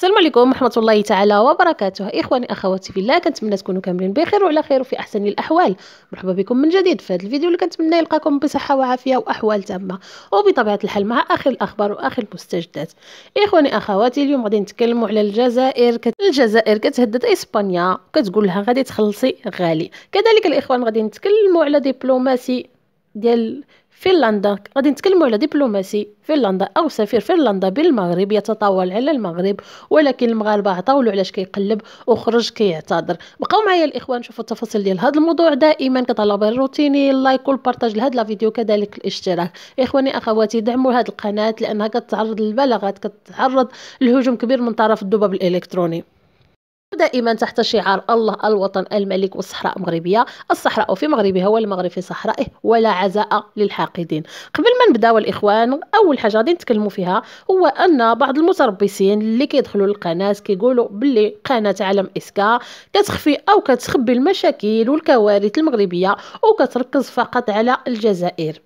السلام عليكم ورحمه الله تعالى وبركاته اخواني اخواتي في الله كنتمنى تكونوا كاملين بخير وعلى خير وفي احسن الاحوال مرحبا بكم من جديد في هذا الفيديو اللي كنتمنى يلقاكم بصحه وعافيه واحوال تامه وبطبيعه الحال مع اخر الاخبار واخر المستجدات اخواني اخواتي اليوم غادي نتكلموا على الجزائر كت... الجزائر كتهدد اسبانيا كتقول لها غادي تخلصي غالي كذلك الاخوان غادي نتكلموا على دبلوماسي ديال فنلندا غادي نتكلموا على دبلوماسي فنلندا او سفير فنلندا بالمغرب يتطاول على المغرب ولكن المغاربه عطاولو علاش كيقلب وخرج كيعتذر بقاو معايا الاخوان شوفوا التفاصيل ديال هذا الموضوع دائما كطلب الروتيني اللايك والبارطاج لهذا الفيديو كذلك الاشتراك اخواني اخواتي دعموا هذه القناه لانها كتعرض للبلاغات كتعرض لهجوم كبير من طرف الدباب الالكتروني دائما تحت شعار الله الوطن الملك والصحراء مغربية الصحراء في مغربها والمغرب في صحرائه ولا عزاء للحاقدين قبل ما نبداو الاخوان اول حاجه غادي نتكلموا فيها هو ان بعض المتربصين اللي كيدخلوا للقناه كيقولوا باللي قناه عالم اسكا كتخفي او كتخبي المشاكل والكوارث المغربيه وكتركز فقط على الجزائر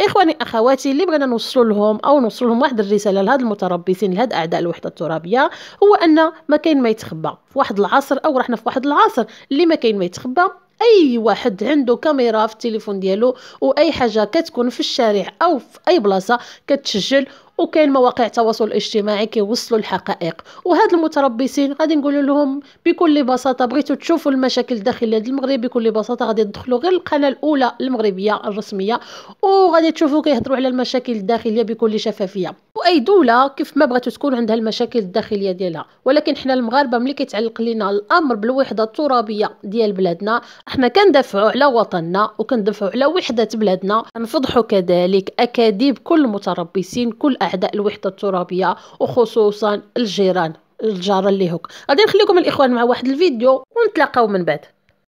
اخواني اخواتي اللي بغينا نوصلو لهم او نوصلو لهم واحد الرساله لهاد المتربصين لهاد اعداء الوحده الترابيه هو ان ما كاين ما يتخبى في واحد العصر او رحنا في واحد العصر اللي ما كاين ما يتخبى اي واحد عنده كاميرا في التليفون ديالو واي حاجه كتكون في الشارع او في اي بلاصه كتسجل وكاين مواقع التواصل الاجتماعي كيوصلوا الحقائق وهاد المتربصين غادي نقول لهم بكل بساطه بغيتوا تشوفوا المشاكل الداخليه ديال المغرب بكل بساطه غادي تدخلوا غير القناه الاولى المغربيه الرسميه وغادي تشوفوا كيهضروا على المشاكل الداخليه بكل شفافيه واي دوله كيف ما بغات تكون عندها المشاكل الداخليه ديالها ولكن حنا المغاربه ملي كيتعلق لينا الامر بالوحده الترابيه ديال بلادنا حنا كندافعوا على وطننا وكندافعوا على وحده بلادنا كنفضحوا كذلك اكاذيب كل المتربصين كل اعداء الوحده الترابيه وخصوصا الجيران الجاره اللي هوك غادي نخليكم الاخوان مع واحد الفيديو ونتلاقاو من بعد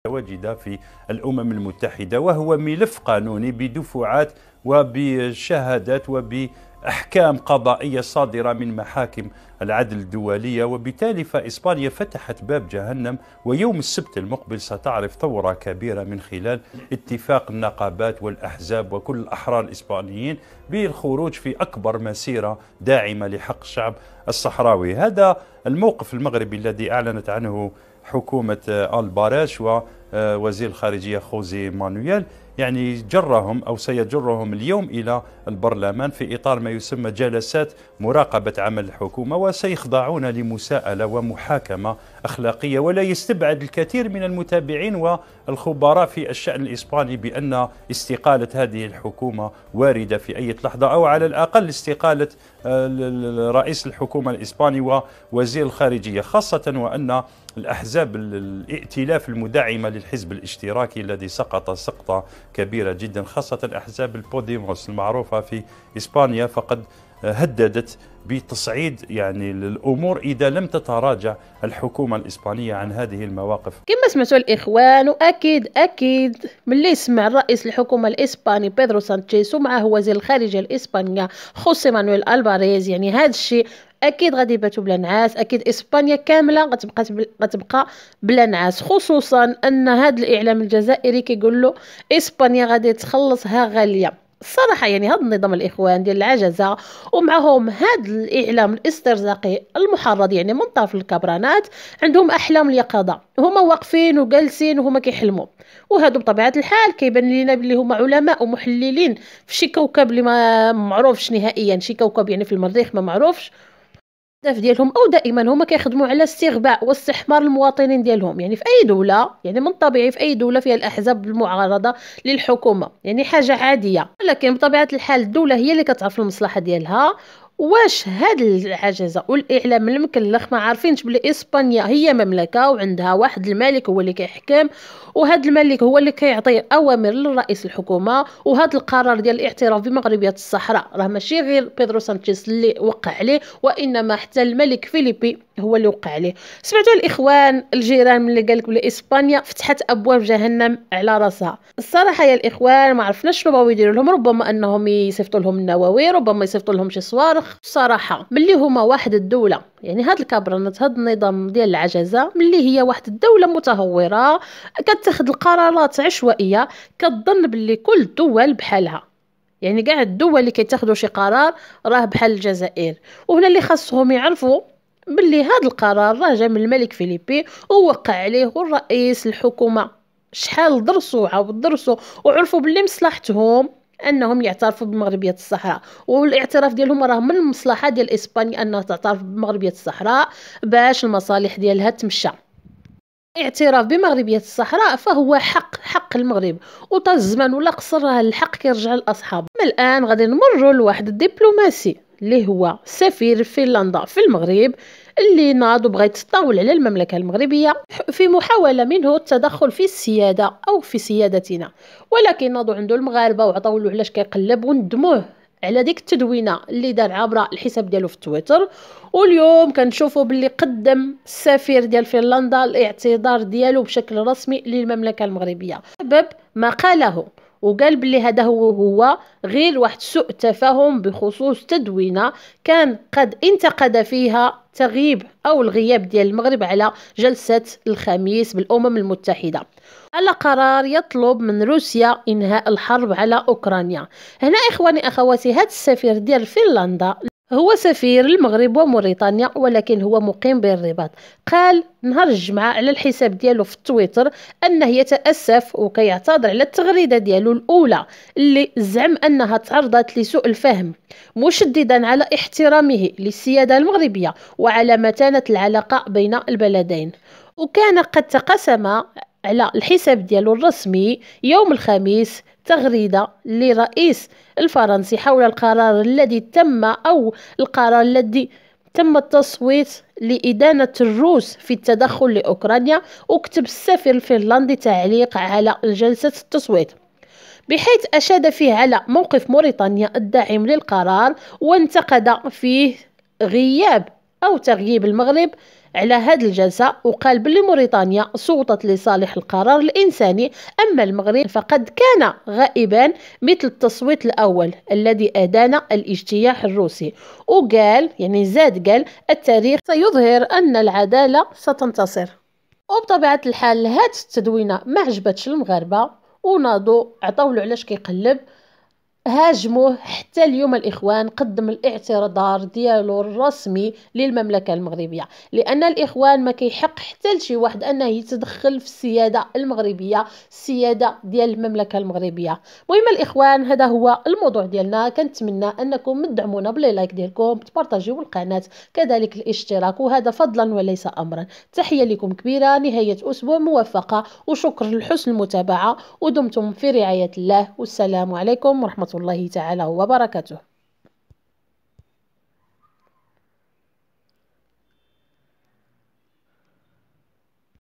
تواجد في الامم المتحده وهو ملف قانوني بدفعات وبشهادات وب أحكام قضائية صادرة من محاكم العدل الدولية وبالتالي فإسبانيا فتحت باب جهنم ويوم السبت المقبل ستعرف ثورة كبيرة من خلال اتفاق النقابات والأحزاب وكل الأحرار الإسبانيين بالخروج في أكبر مسيرة داعمة لحق الشعب الصحراوي هذا الموقف المغربي الذي أعلنت عنه حكومة الباراش ووزير الخارجية خوزي مانويل يعني جرهم أو سيجرهم اليوم إلى البرلمان في إطار ما يسمى جلسات مراقبة عمل الحكومة وسيخضعون لمساءلة ومحاكمة أخلاقية ولا يستبعد الكثير من المتابعين والخبراء في الشأن الإسباني بأن استقالة هذه الحكومة واردة في أي لحظة أو على الأقل استقالة آه، رئيس الحكومة الإسباني ووزير وزير الخارجية خاصة وأن الأحزاب الائتلاف المدعمة للحزب الاشتراكي الذي سقط سقطة كبيرة جدا خاصة أحزاب البوديموس المعروفة في إسبانيا فقد هددت بتصعيد يعني الامور اذا لم تتراجع الحكومه الاسبانيه عن هذه المواقف كما سمعتوا الاخوان واكيد اكيد ملي سمع رئيس الحكومه الاسباني بيدرو سانتشيز ومعه وزير الخارجيه الاسبانيه خوسي مانويل الباريز يعني هذا الشيء اكيد غادي يباتوا بلا نعاس اكيد اسبانيا كامله غتبقى غتبقى بلا نعاس خصوصا ان هذا الاعلام الجزائري كيقول له اسبانيا غادي تخلصها غاليه الصراحه يعني هذا النظام الاخوان ديال العجزه ومعهم هذا الاعلام الاسترزاقي المحرض يعني من طرف الكبرانات عندهم احلام اليقظه هما واقفين وجالسين وهما كيحلموا وهادو بطبيعه الحال كيبان لينا بلي هما علماء ومحللين في شي كوكب اللي ما معروفش نهائيا شي كوكب يعني في المريخ ما معروفش بزاف ديالهم او دائما هما كيخدموا على استغباء واستحمار المواطنين ديالهم يعني في اي دوله يعني من الطبيعي في اي دوله فيها الاحزاب المعارضه للحكومه يعني حاجه عاديه ولكن بطبيعه الحال الدوله هي اللي كتعرف المصلحه ديالها واش هاد العجزه والاعلام المكلخ ما عارفينش بلي اسبانيا هي مملكه وعندها واحد الملك هو اللي كيحكم وهاد الملك هو اللي كيعطي اوامر لرئيس الحكومه وهاد القرار ديال الاعتراف بمغربيه الصحراء راه ماشي غير بيدرو سانشيز اللي وقع عليه وانما حتى الملك فيليبي هو اللي وقع عليه سمعتوا الاخوان الجيران ملي قالك بلي اسبانيا فتحت ابواب جهنم على راسها الصراحه يا الاخوان ما عرفناش شنو باغيو يديروا لهم ربما انهم يصيفطوا لهم النواوي ربما يصيفطوا لهم شي صوارخ بصراحه ملي هما واحد الدوله يعني هاد الكابرنات هاد النظام ديال العجزه ملي هي واحد الدوله متهوره كتاخد القرارات عشوائيه كتظن بلي كل الدول بحالها يعني كاع الدول اللي كيتاخذوا شي قرار راه بحال الجزائر وهنا اللي خاصهم يعرفوا بلي هاد القرار راه جا من الملك فيليبي ووقع عليه الرئيس الحكومه شحال درسوا عاود درسوا وعرفوا بلي مصلحتهم انهم يعترفوا بمغربيه الصحراء والاعتراف ديالهم راه من المصلحه ديال اسبانيا انها تعترف بمغربيه الصحراء باش المصالح ديالها تمشى الاعتراف بمغربية الصحراء فهو حق حق المغرب وطال الزمان ولا قصر الحق كيرجع لأصحابه الآن غادي نمروا لواحد الدبلوماسي اللي هو سفير فنلندا في المغرب اللي ناض وبغى يتطاول على المملكة المغربية في محاولة منه التدخل في السيادة أو في سيادتنا ولكن ناضوا عنده المغاربة وعطاو له علاش كيقلب وندموه على ديك التدوينه اللي دار عبر الحساب ديالو في تويتر واليوم كنشوفوا باللي قدم السفير ديال فنلندا الاعتذار ديالو بشكل رسمي للمملكه المغربيه بسبب ما قاله وقال بلي هذا هو هو غير واحد سوء تفاهم بخصوص تدوينة كان قد انتقد فيها تغيب أو الغياب ديال المغرب على جلسة الخميس بالأمم المتحدة على قرار يطلب من روسيا إنهاء الحرب على أوكرانيا هنا إخواني أخواتي هاد السفير ديال فنلندا هو سفير المغرب وموريتانيا ولكن هو مقيم بالرباط قال نهار الجمعة على الحساب ديالو في تويتر أنه يتأسف وكيعتذر على التغريدة ديالو الأولى اللي زعم أنها تعرضت لسوء الفهم مشددا على احترامه للسيادة المغربية وعلى متانة العلاقة بين البلدين وكان قد تقسم على الحساب ديالو الرسمي يوم الخميس تغريدة لرئيس الفرنسي حول القرار الذي تم أو القرار الذي تم التصويت لإدانة الروس في التدخل لأوكرانيا وكتب السفير الفنلندي تعليق على جلسة التصويت بحيث أشاد فيه على موقف موريتانيا الداعم للقرار وانتقد فيه غياب أو تغييب المغرب على هذه الجلسة وقال بلي موريتانيا صوتت لصالح القرار الإنساني أما المغرب فقد كان غائبا مثل التصويت الأول الذي أدان الاجتياح الروسي وقال يعني زاد قال التاريخ سيظهر أن العدالة ستنتصر وبطبيعة الحال هاد التدوينة ما عجبتش المغاربة وناضو عطاولو علاش كيقلب هاجموه حتى اليوم الإخوان قدم الاعتذار ديالو الرسمي للمملكة المغربية لأن الإخوان ما كيحق حتى لشي واحد أنه يتدخل في السيادة المغربية السيادة ديال المملكة المغربية مهم الإخوان هذا هو الموضوع ديالنا كنتمنى أنكم تدعمونا بلي لايك ديالكم تبارطاجيو القناة كذلك الاشتراك وهذا فضلا وليس أمرا تحية لكم كبيرة نهاية أسبوع موفقة وشكر لحسن المتابعة ودمتم في رعاية الله والسلام عليكم ورحمة الله تعالى وبركاته